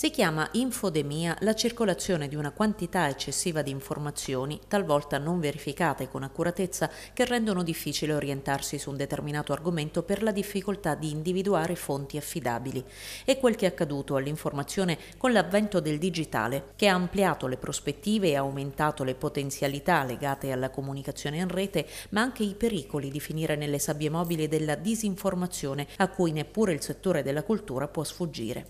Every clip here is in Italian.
Si chiama infodemia la circolazione di una quantità eccessiva di informazioni, talvolta non verificate con accuratezza, che rendono difficile orientarsi su un determinato argomento per la difficoltà di individuare fonti affidabili. È quel che è accaduto all'informazione con l'avvento del digitale, che ha ampliato le prospettive e aumentato le potenzialità legate alla comunicazione in rete, ma anche i pericoli di finire nelle sabbie mobili della disinformazione a cui neppure il settore della cultura può sfuggire.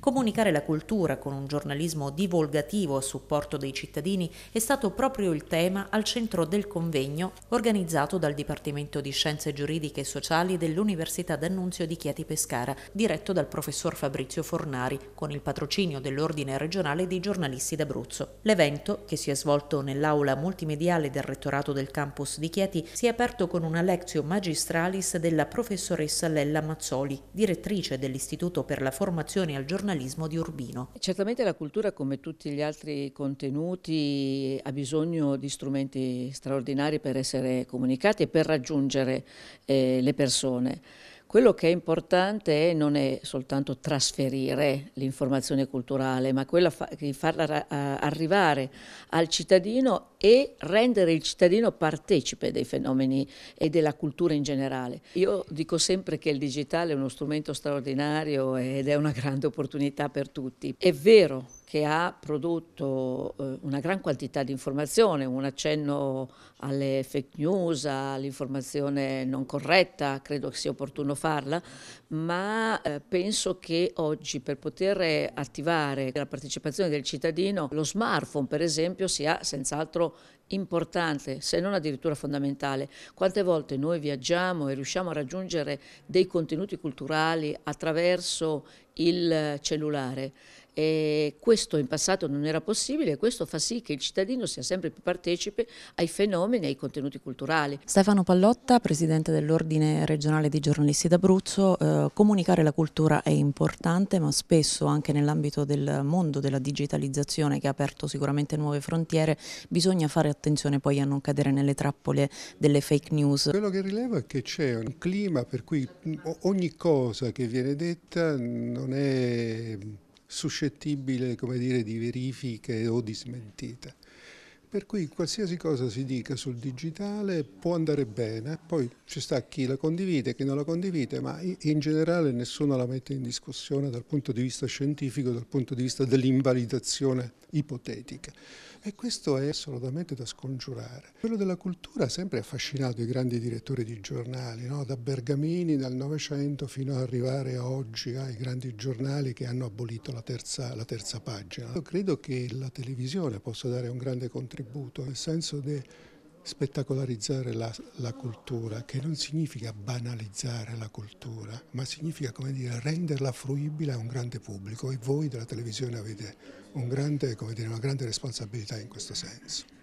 Comunicare la cultura con un giornalismo divulgativo a supporto dei cittadini è stato proprio il tema al centro del convegno organizzato dal Dipartimento di Scienze Giuridiche e Sociali dell'Università d'Annunzio di Chieti Pescara, diretto dal professor Fabrizio Fornari, con il patrocinio dell'Ordine regionale dei giornalisti d'Abruzzo. L'evento, che si è svolto nell'aula multimediale del rettorato del campus di Chieti, si è aperto con una lectio magistralis della professoressa Lella Mazzoli, direttrice dell'Istituto per la formazione al giornalismo di Urbano. Urbino. Certamente la cultura, come tutti gli altri contenuti, ha bisogno di strumenti straordinari per essere comunicati e per raggiungere eh, le persone. Quello che è importante non è soltanto trasferire l'informazione culturale, ma quella di farla arrivare al cittadino e rendere il cittadino partecipe dei fenomeni e della cultura in generale. Io dico sempre che il digitale è uno strumento straordinario ed è una grande opportunità per tutti. È vero che ha prodotto eh, una gran quantità di informazione, un accenno alle fake news, all'informazione non corretta, credo sia opportuno farla, ma eh, penso che oggi per poter attivare la partecipazione del cittadino, lo smartphone per esempio sia senz'altro importante, se non addirittura fondamentale. Quante volte noi viaggiamo e riusciamo a raggiungere dei contenuti culturali attraverso il cellulare e questo in passato non era possibile e questo fa sì che il cittadino sia sempre più partecipe ai fenomeni e ai contenuti culturali. Stefano Pallotta, presidente dell'Ordine regionale dei giornalisti d'Abruzzo, eh, comunicare la cultura è importante ma spesso anche nell'ambito del mondo della digitalizzazione che ha aperto sicuramente nuove frontiere bisogna fare attenzione poi a non cadere nelle trappole delle fake news. Quello che rilevo è che c'è un clima per cui mm, ogni cosa che viene detta non è suscettibile come dire, di verifiche o di smentite. Per cui qualsiasi cosa si dica sul digitale può andare bene, poi ci sta chi la condivide, chi non la condivide, ma in generale nessuno la mette in discussione dal punto di vista scientifico, dal punto di vista dell'invalidazione ipotetica. E questo è assolutamente da scongiurare. Quello della cultura ha sempre affascinato i grandi direttori di giornali, no? da Bergamini dal Novecento fino ad arrivare oggi ai grandi giornali che hanno abolito la terza, la terza pagina. Io credo che la televisione possa dare un grande contributo, nel senso che spettacolarizzare la, la, cultura, che non significa banalizzare la cultura, ma significa come dire, renderla fruibile a un grande pubblico e voi della televisione avete un grande, dire, una grande responsabilità in questo senso.